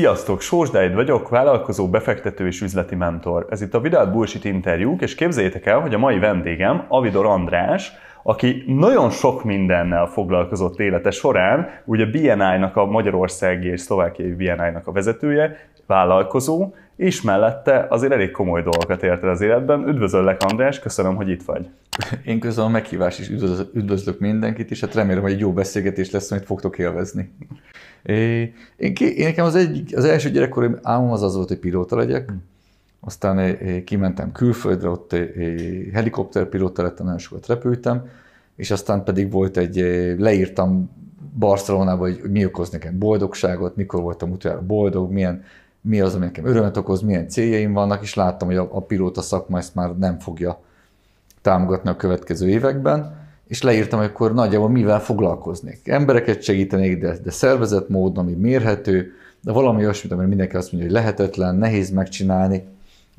Sziasztok, Sós Dávid vagyok, vállalkozó, befektető és üzleti mentor. Ez itt a Vidal Bullshit interjúk, és képzeljétek el, hogy a mai vendégem Avidor András, aki nagyon sok mindennel foglalkozott élete során, ugye BNI-nak a Magyarországi és Szlovákiai BNI-nak a vezetője, vállalkozó, és mellette azért elég komoly dolgokat ért el az életben. Üdvözöllek, András, köszönöm, hogy itt vagy. Én köszönöm a meghívást, és üdvözlök mindenkit, és hát remélem, hogy egy jó beszélgetés lesz, amit fogtok élvezni. É, én, ki, én nekem az, egy, az első gyerekkori álmom az az volt, hogy pilóta legyek. Hm. Aztán é, kimentem külföldre, ott é, helikopterpilóta lettem, nagyon sokat repültem, és aztán pedig volt egy, leírtam Barcelonába, hogy mi okoz nekem boldogságot, mikor voltam utoljára boldog, milyen, mi az, ami nekem örömet okoz, milyen céljaim vannak, és láttam, hogy a, a pilóta szakma ezt már nem fogja támogatni a következő években és leírtam, hogy akkor nagyjából mivel foglalkoznék. Embereket segítenék, de, de szervezett módon, ami mérhető, de valami olyasmit, amire mindenki azt mondja, hogy lehetetlen, nehéz megcsinálni,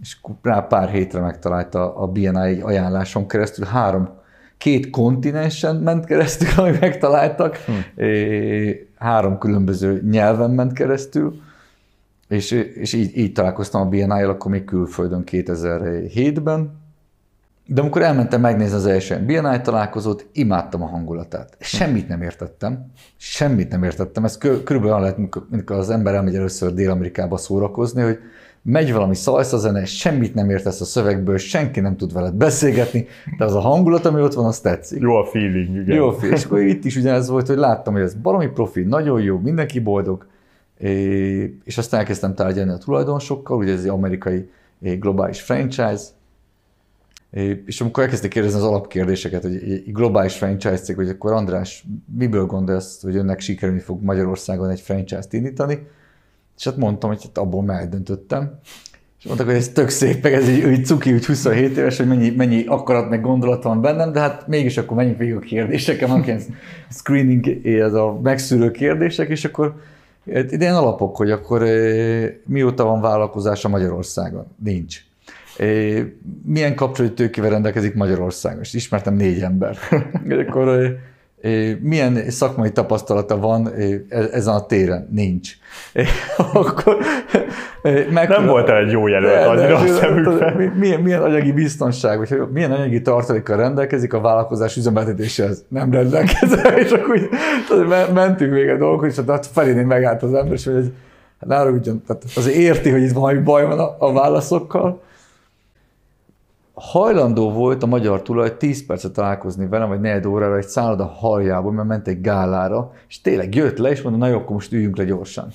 és rá pár hétre megtalálta a BNI egy ajánláson keresztül, három, két kontinensen ment keresztül, ami megtaláltak, hmm. három különböző nyelven ment keresztül, és, és így, így találkoztam a BNI-jal, akkor még külföldön 2007-ben, de amikor elmentem megnézni az első BNI találkozót, imádtam a hangulatát. Semmit nem értettem, semmit nem értettem. Ez körülbelül olyan lehet, amikor az ember elmegy először Dél-Amerikába szórakozni, hogy megy valami zene, semmit nem értesz a szövegből, senki nem tud veled beszélgetni, de az a hangulat, ami ott van, az tetszik. Jó a feeling, igen. Jó a feeling. És akkor itt is ugyanez volt, hogy láttam, hogy ez valami profi, nagyon jó, mindenki boldog, és aztán elkezdtem tárgyalni a tulajdonosokkal, ugye ez egy amerikai globális franchise, és amikor elkezdték kérdezni az alapkérdéseket, hogy globális franchise cég, hogy akkor András, miből gondolsz, hogy önnek sikerülni fog Magyarországon egy franchise-t indítani? És hát mondtam, hogy hát abból már eldöntöttem. És mondtak, hogy ez tök szép, meg ez egy, egy cuki, úgy 27 éves, hogy mennyi, mennyi akarat, meg gondolat van bennem, de hát mégis akkor menjünk végig a kérdéseken, van ilyen screening, ez a megszűrő kérdések, és akkor hát idén alapok, hogy akkor eh, mióta van vállalkozása Magyarországon? Nincs milyen kapcsolati tőkével rendelkezik Magyarország? Most ismertem négy ember. Akkor milyen szakmai tapasztalata van e, ezen a téren? Nincs. Akkor meg Nem voltál egy jó jelölt annyira a szemükben. Milyen, milyen anyagi biztonság, vagy milyen anyagi tartalékkal rendelkezik a vállalkozás üzemeltetéséhez? Nem rendelkezel, és akkor úgy, mentünk még a dolgok, és hát felén megállt az ember, és hogy hát tehát az érti, hogy itt valami baj van a, a válaszokkal, hajlandó volt a magyar tulaj 10 percet találkozni velem, vagy negyed órára egy szálloda haljából, mert ment egy gálára, és tényleg jött le, és mondta, na jó, akkor most üljünk le gyorsan.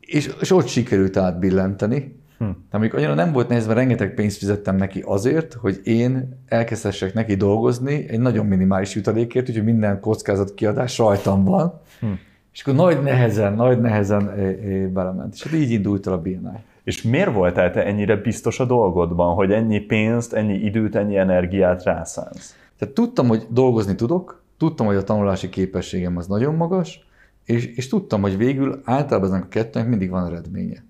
És, és ott sikerült átbillenteni. Hm. Amikor annyira nem volt nehéz, mert rengeteg pénzt fizettem neki azért, hogy én elkezdhessek neki dolgozni egy nagyon minimális jutalékért, úgyhogy minden kockázat kiadás rajtam van. Hm. És akkor nagy nehezen, nagy nehezen é- eh, é- eh, belement. És hát így indult el a BNI. És miért voltál te ennyire biztos a dolgodban, hogy ennyi pénzt, ennyi időt, ennyi energiát rászánsz? Tehát tudtam, hogy dolgozni tudok, tudtam, hogy a tanulási képességem az nagyon magas, és, és tudtam, hogy végül általában ezen a kettőnek mindig van eredménye.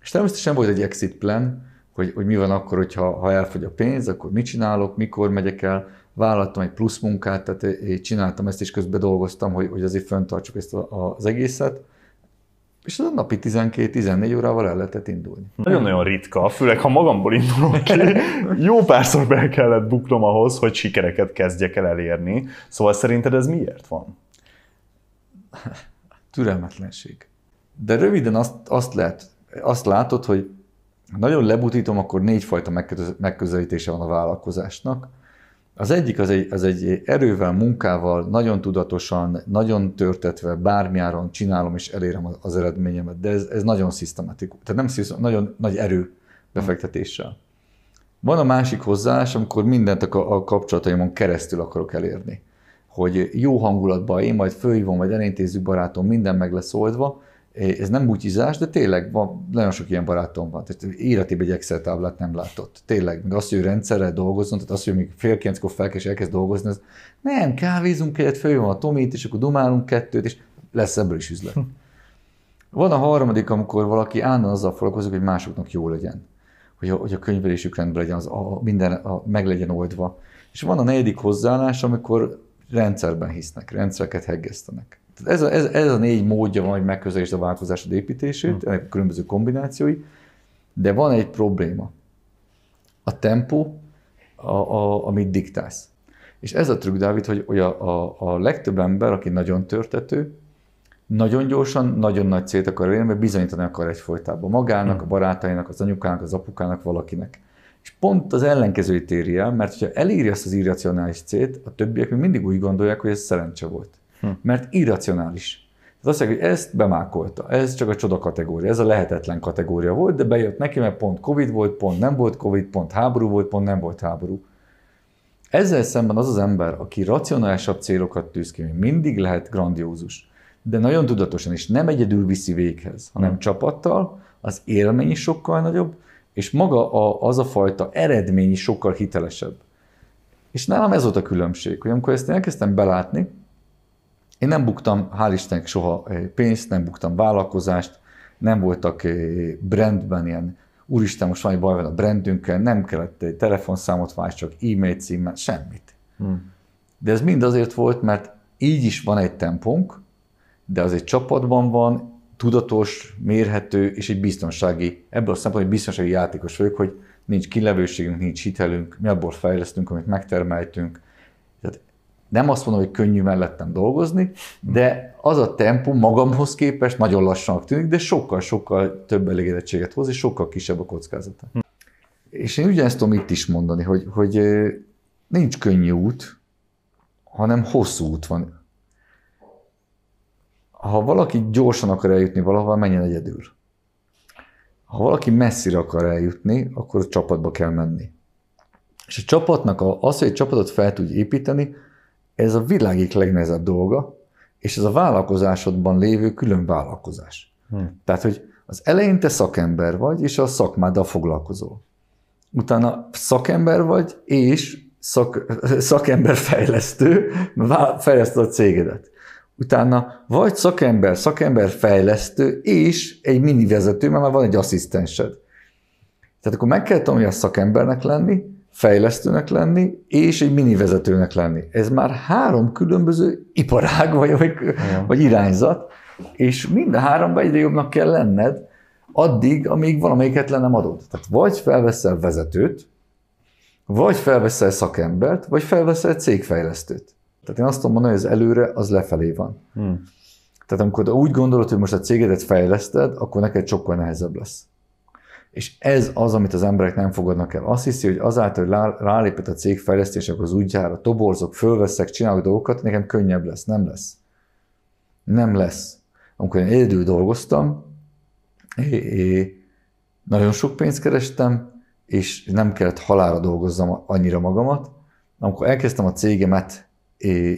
És természetesen volt egy exit plan, hogy, hogy mi van akkor, hogyha, ha elfogy a pénz, akkor mit csinálok, mikor megyek el, vállaltam egy plusz munkát, tehát én eh, csináltam ezt, és közben dolgoztam, hogy, hogy azért föntartsuk ezt az egészet és az a napi 12-14 órával el lehetett indulni. Nagyon-nagyon ritka, főleg ha magamból indulok ki, jó párszor be kellett buknom ahhoz, hogy sikereket kezdjek el elérni. Szóval szerinted ez miért van? Türelmetlenség. De röviden azt, azt, lehet, azt látod, hogy nagyon lebutítom, akkor négyfajta megközelítése van a vállalkozásnak. Az egyik az egy, az egy erővel, munkával, nagyon tudatosan, nagyon törtetve, bármiáron csinálom és elérem az eredményemet, de ez, ez nagyon szisztematikus, tehát nem szisztematikus, nagyon nagy erő befektetéssel. Van a másik hozzáállás, amikor mindent a, a kapcsolataimon keresztül akarok elérni. Hogy jó hangulatban én majd fölhívom, majd elintézzük barátom, minden meg lesz oldva, ez nem butizás, de tényleg van, nagyon sok ilyen barátom van. Tehát életében egy Excel táblát nem látott. Tényleg, még azt, hogy ő rendszerrel dolgozzon, tehát azt, hogy még fél kilenckor fel és elkezd dolgozni, az nem, kávézunk egyet, följön a Tomit, és akkor dumálunk kettőt, és lesz ebből is üzlet. Hm. Van a harmadik, amikor valaki állandóan azzal foglalkozik, hogy másoknak jó legyen. Hogy a, hogy a könyvelésük rendben legyen, az a, minden a, meg legyen oldva. És van a negyedik hozzáállás, amikor rendszerben hisznek, rendszereket heggesztenek. Ez a, ez, ez a négy módja van, hogy megközelítsd a változásod építését, hm. ennek a különböző kombinációi, de van egy probléma. A tempó, a, a, amit diktálsz. És ez a trükk, Dávid, hogy, hogy a, a, a legtöbb ember, aki nagyon törtető, nagyon gyorsan, nagyon nagy célt akar elérni, mert bizonyítani akar egyfolytában magának, a hm. barátainak, az anyukának, az apukának, valakinek. És pont az ellenkezőjét éri el, mert ha eléri azt az irracionális célt, a többiek még mindig úgy gondolják, hogy ez szerencse volt. Hm. Mert irracionális. Tehát azt mondják, hogy ezt bemákolta, ez csak a csoda kategória, ez a lehetetlen kategória volt, de bejött neki, mert pont Covid volt, pont nem volt Covid, pont háború volt, pont nem volt háború. Ezzel szemben az az ember, aki racionálisabb célokat tűz ki, mindig lehet grandiózus, de nagyon tudatosan, és nem egyedül viszi véghez, hanem hmm. csapattal, az élmény is sokkal nagyobb, és maga a, az a fajta eredmény is sokkal hitelesebb. És nálam ez volt a különbség, hogy amikor ezt elkezdtem belátni, én nem buktam, hál' Istennek soha eh, pénzt, nem buktam vállalkozást, nem voltak eh, brandben ilyen, úristen, most van baj van a brandünkkel, nem kellett egy telefonszámot válni, csak e-mail címmel, semmit. Hmm. De ez mind azért volt, mert így is van egy tempónk, de az egy csapatban van, tudatos, mérhető és egy biztonsági, ebből a szempontból egy biztonsági játékos vagyok, hogy nincs kilevőségünk, nincs hitelünk, mi abból fejlesztünk, amit megtermeltünk, nem azt mondom, hogy könnyű mellettem dolgozni, de az a tempó magamhoz képest nagyon lassanak tűnik, de sokkal-sokkal több elégedettséget hoz, és sokkal kisebb a kockázata. Hm. És én ugyanezt tudom itt is mondani, hogy, hogy nincs könnyű út, hanem hosszú út van. Ha valaki gyorsan akar eljutni valahova, menjen egyedül. Ha valaki messzire akar eljutni, akkor a csapatba kell menni. És a csapatnak az, hogy egy csapatot fel tudj építeni, ez a világ legnehezebb dolga, és ez a vállalkozásodban lévő külön vállalkozás. Hmm. Tehát, hogy az elején te szakember vagy, és a szakmáddal foglalkozol. Utána szakember vagy, és szak, szakember fejlesztő, fejleszted a cégedet. Utána vagy szakember, szakember fejlesztő és egy mini vezető, mert már van egy asszisztensed. Tehát akkor meg kell tanulni a szakembernek lenni, fejlesztőnek lenni, és egy mini vezetőnek lenni. Ez már három különböző iparág vagy, vagy, vagy irányzat, és mind a háromban egyre jobbnak kell lenned, addig, amíg valamelyiket le nem adod. Tehát vagy felveszel vezetőt, vagy felveszel szakembert, vagy felveszel cégfejlesztőt. Tehát én azt tudom mondani, hogy az előre az lefelé van. Hmm. Tehát amikor úgy gondolod, hogy most a cégedet fejleszted, akkor neked sokkal nehezebb lesz. És ez az, amit az emberek nem fogadnak el. Azt hiszi, hogy azáltal, hogy rálépett a cég fejlesztések az útjára, toborzok, fölveszek, csinálok dolgokat, nekem könnyebb lesz. Nem lesz. Nem lesz. Amikor én egyedül dolgoztam, é, é, nagyon sok pénzt kerestem, és nem kellett halára dolgozzam annyira magamat. Amikor elkezdtem a cégemet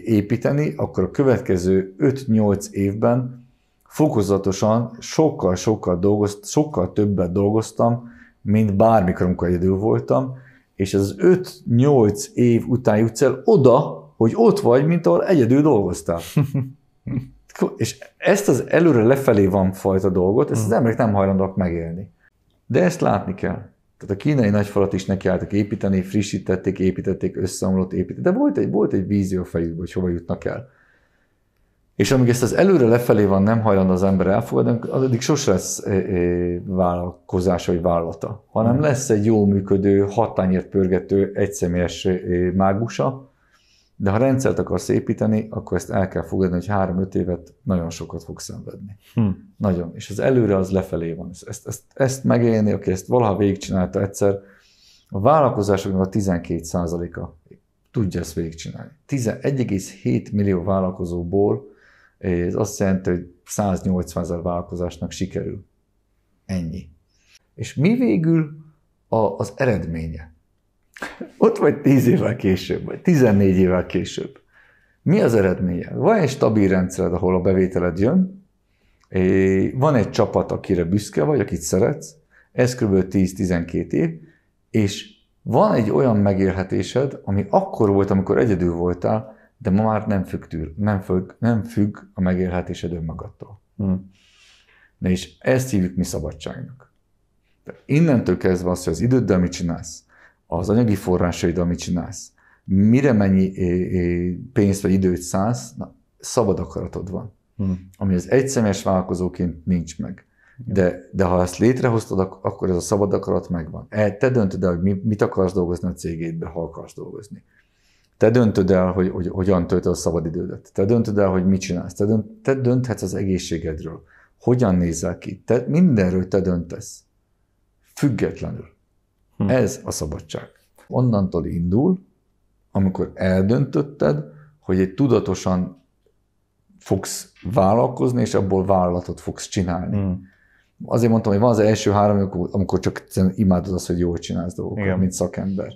építeni, akkor a következő 5-8 évben fokozatosan sokkal-sokkal dolgoztam, sokkal többet dolgoztam, mint bármikor, amikor egyedül voltam, és ez az 5-8 év után jutsz el oda, hogy ott vagy, mint ahol egyedül dolgoztál. és ezt az előre lefelé van fajta dolgot, ezt az hmm. emberek nem hajlandóak megélni. De ezt látni kell. Tehát a kínai nagyfalat is nekiálltak építeni, frissítették, építették, összeomlott építették, de volt egy, volt egy vízió fejükben, hogy hova jutnak el. És amíg ezt az előre lefelé van nem hajlandó az ember elfogadni, addig sosem lesz e, e, vállalkozása vagy vállalata, hanem mhm. lesz egy jó működő, hatányért pörgető, egyszemélyes e, mágusa, de ha rendszert akarsz építeni, akkor ezt el kell fogadni, hogy három-öt évet nagyon sokat fog szenvedni. Hm. Nagyon. És az előre az lefelé van. Ezt, ezt, ezt megélni, aki ezt valaha végigcsinálta egyszer, a vállalkozásoknak a 12%-a tudja ezt végigcsinálni. 1,7 millió vállalkozóból ez azt jelenti, hogy 180 ezer vállalkozásnak sikerül. Ennyi. És mi végül a, az eredménye? Ott vagy 10 évvel később, vagy 14 évvel később. Mi az eredménye? Van egy stabil rendszered, ahol a bevételed jön, van egy csapat, akire büszke vagy, akit szeretsz, ez kb. 10-12 év, és van egy olyan megélhetésed, ami akkor volt, amikor egyedül voltál, de ma már nem függ, tűr, nem függ, nem függ a megélhetésed önmagadtól. Hmm. De és ezt hívjuk mi szabadságnak. De innentől kezdve az, hogy az időddel mit csinálsz, az anyagi forrásaid, amit csinálsz, mire mennyi pénzt vagy időt szállsz, na, szabad akaratod van. Hmm. Ami az egyszemélyes vállalkozóként nincs meg. De, de ha ezt létrehoztad, akkor ez a szabad akarat megvan. E, te döntöd el, hogy mit akarsz dolgozni a cégédbe, ha akarsz dolgozni. Te döntöd el, hogy, hogy hogyan töltöd a szabadidődet. Te döntöd el, hogy mit csinálsz. Te, dönt, te dönthetsz az egészségedről. Hogyan nézel ki. Te, mindenről te döntesz. Függetlenül. Hm. Ez a szabadság. Onnantól indul, amikor eldöntötted, hogy egy tudatosan fogsz vállalkozni, és abból vállalatot fogsz csinálni. Hm. Azért mondtam, hogy van az első három, amikor csak imádod azt, hogy jól csinálsz dolgokat, Igen. mint szakember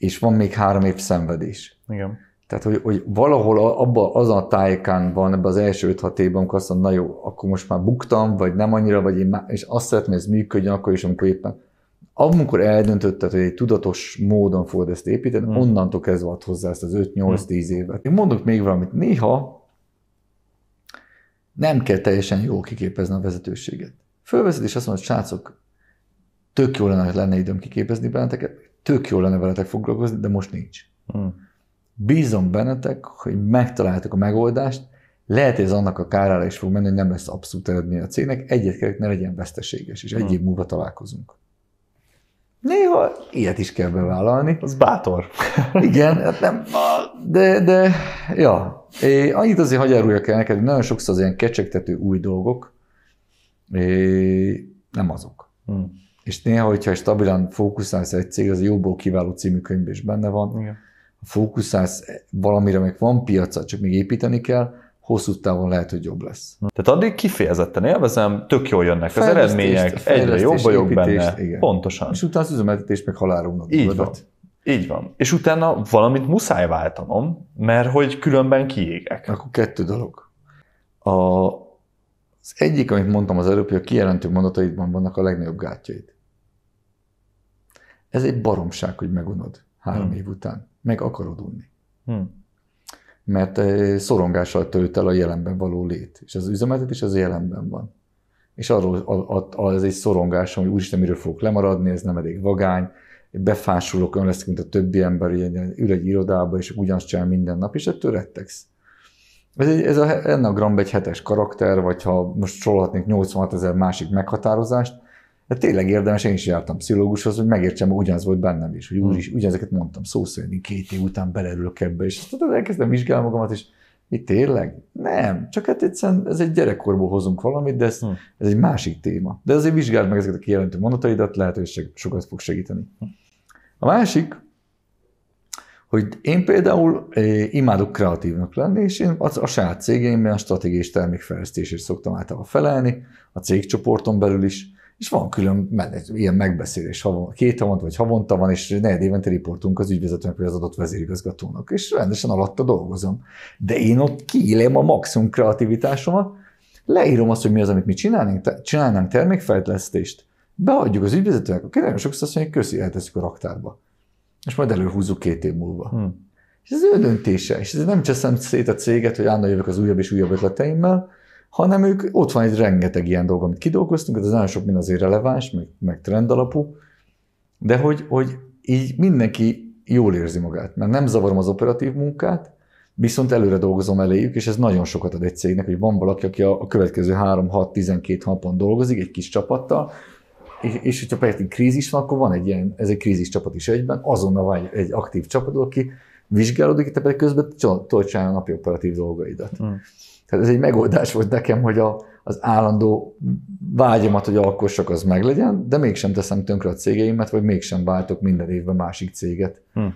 és van még három év szenvedés. Igen. Tehát, hogy, hogy valahol abban az a tájékán van, ebben az első 5-6 évben, amikor azt mondom, na jó, akkor most már buktam, vagy nem annyira, vagy én már, és azt szeretném, hogy ez működjön, akkor is, amikor éppen. Amikor eldöntötted, hogy egy tudatos módon fogod ezt építeni, hmm. onnantól kezdve ad hozzá ezt az 5-8-10 hmm. évet. Én mondok még valamit, néha nem kell teljesen jól kiképezni a vezetőséget. Fölveszed és azt mondod, srácok, tök jó lenne, hogy lenne időm kiképezni benneteket, tök jó lenne veletek foglalkozni, de most nincs. Hmm. Bízom bennetek, hogy megtaláltuk a megoldást, lehet, hogy ez annak a kárára is fog menni, hogy nem lesz abszolút eredmény a cégnek, egyet kell, ne legyen veszteséges, és egy hmm. év múlva találkozunk. Néha ilyet is kell bevállalni. Az bátor. Igen, hát nem, de, de, ja. É, annyit azért hagyáruljak el neked, hogy nagyon sokszor az ilyen kecsegtető új dolgok, é, nem azok. Hmm és néha, hogyha stabilan fókuszálsz egy cég, az a jóból kiváló című könyv is benne van, Igen. ha fókuszálsz valamire, meg van piaca, csak még építeni kell, hosszú távon lehet, hogy jobb lesz. Tehát addig kifejezetten élvezem, tök jól jönnek az eredmények, egyre jobb vagyok benne. Igen. Pontosan. És utána az üzemeltetés meg halálunknak. Így van. Így van. És utána valamit muszáj váltanom, mert hogy különben kiégek. Akkor kettő dolog. A, az egyik, amit mondtam az előbb, hogy a kijelentő mondataidban vannak a legnagyobb gátjaid. Ez egy baromság, hogy megunod három hmm. év után. Meg akarod unni. Hmm. Mert eh, szorongással tölt el a jelenben való lét. És az is az jelenben van. És arról a, a, egy szorongás, hogy úristen, miről fogok lemaradni, ez nem elég vagány, befásulok, ön lesz, mint a többi ember, ilyen ül egy irodába, és ugyanazt csinál minden nap, és ettől rettegsz. Ez, egy, ez a Enneagram egy hetes karakter, vagy ha most sorolhatnék 86 ezer másik meghatározást, de hát tényleg érdemes, én is jártam pszichológushoz, hogy megértsem, hogy ugyanaz volt bennem is, hogy hmm. úgyis, ugyanezeket mondtam szó szerint, két év után belerülök ebbe, és aztán elkezdtem vizsgálni magamat, és itt tényleg? Nem, csak hát egyszerűen ez egy gyerekkorból hozunk valamit, de ez, hmm. ez egy másik téma. De azért vizsgáld meg ezeket a kijelentő mondataidat, lehet, hogy sokat fog segíteni. Hmm. A másik, hogy én például eh, imádok kreatívnak lenni, és én az, a saját cégeimben a stratégiai és termékfejlesztésért szoktam általában felelni, a cégcsoporton belül is, és van külön ilyen megbeszélés, ha két havonta vagy havonta van, és negyed évente riportunk az ügyvezetőnek vagy az adott vezérigazgatónak, és rendesen alatta dolgozom. De én ott kiélem a maximum kreativitásomat, leírom azt, hogy mi az, amit mi csinálnánk, csinálnánk termékfejlesztést, beadjuk az ügyvezetőnek, aki nagyon sokszor azt mondja, hogy köszi, a raktárba és majd előhúzzuk két év múlva. Hmm. És ez ő döntése, és ez nem cseszem szét a céget, hogy állandóan jövök az újabb és újabb ötleteimmel, hanem ők, ott van egy rengeteg ilyen dolog, amit kidolgoztunk, ez nagyon sok mind azért releváns, meg, meg trend alapú, de hogy, hogy így mindenki jól érzi magát, mert nem zavarom az operatív munkát, viszont előre dolgozom eléjük, és ez nagyon sokat ad egy cégnek, hogy van valaki, aki a, következő 3-6-12 napon dolgozik egy kis csapattal, és, és hogyha például krízis van, akkor van egy ilyen, ez egy krízis csapat is egyben, azonnal van egy, egy aktív csapat, aki vizsgálódik, te pedig közben tudod a napi operatív dolgaidat. Hmm. Tehát ez egy megoldás volt nekem, hogy a, az állandó vágyamat, hogy alkossak, az meglegyen, de mégsem teszem tönkre a cégeimet, vagy mégsem váltok minden évben másik céget. Hmm.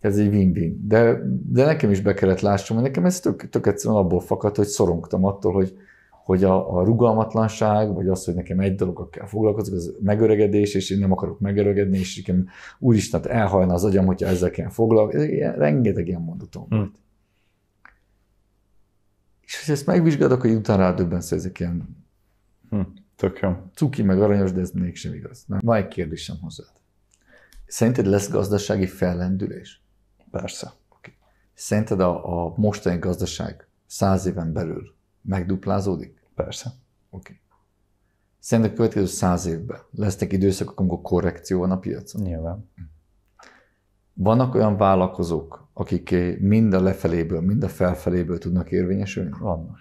Ez egy win-win. De, de nekem is be kellett lássam, hogy nekem ez tök, tök egyszerűen abból fakadt, hogy szorongtam attól, hogy hogy a, a rugalmatlanság, vagy az, hogy nekem egy dologgal kell foglalkozni, az megöregedés, és én nem akarok megöregedni, és nekem úristen, hát elhajna az agyam, hogyha ezzel kell foglalkozni. Rengeteg ilyen mondatom hmm. volt. És hogy ezt megvizsgálod, akkor így utána rádöbbensz, hogy ezek ilyen hm, tök cuki, meg aranyos, de ez mégsem igaz. Na, Van egy kérdésem hozzád. Szerinted lesz gazdasági fellendülés? Persze. Okay. Szerinted a, a mostani gazdaság száz éven belül megduplázódik? Persze. Oké. Okay. Szerintem a következő száz évben lesznek időszakok, amikor korrekció van a piacon. Nyilván. Vannak olyan vállalkozók, akik mind a lefeléből, mind a felfeléből tudnak érvényesülni? Vannak.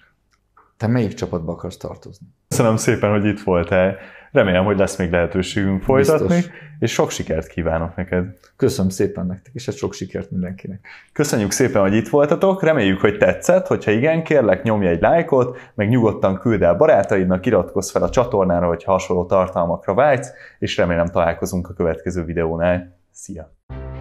Te melyik csapatba akarsz tartozni? Köszönöm szépen, hogy itt voltál. Remélem, hogy lesz még lehetőségünk folytatni, Biztos. és sok sikert kívánok neked. Köszönöm szépen nektek, és egy hát sok sikert mindenkinek. Köszönjük szépen, hogy itt voltatok, reméljük, hogy tetszett, hogyha igen, kérlek nyomj egy lájkot, meg nyugodtan küld el barátaidnak, iratkozz fel a csatornára, hogy hasonló tartalmakra vágysz, és remélem találkozunk a következő videónál. Szia!